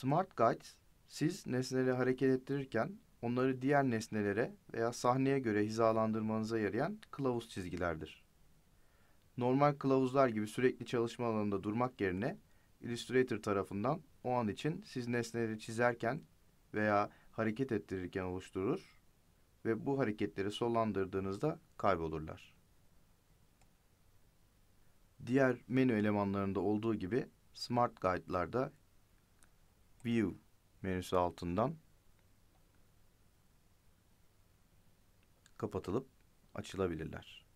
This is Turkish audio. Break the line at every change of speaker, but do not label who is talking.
Smart Guides siz nesneleri hareket ettirirken onları diğer nesnelere veya sahneye göre hizalandırmanıza yarayan kılavuz çizgilerdir. Normal kılavuzlar gibi sürekli çalışma alanında durmak yerine Illustrator tarafından o an için siz nesneleri çizerken veya hareket ettirirken oluşturur ve bu hareketleri sollandırdığınızda kaybolurlar. Diğer menü elemanlarında olduğu gibi Smart Guide'larda View menüsü altından kapatılıp açılabilirler.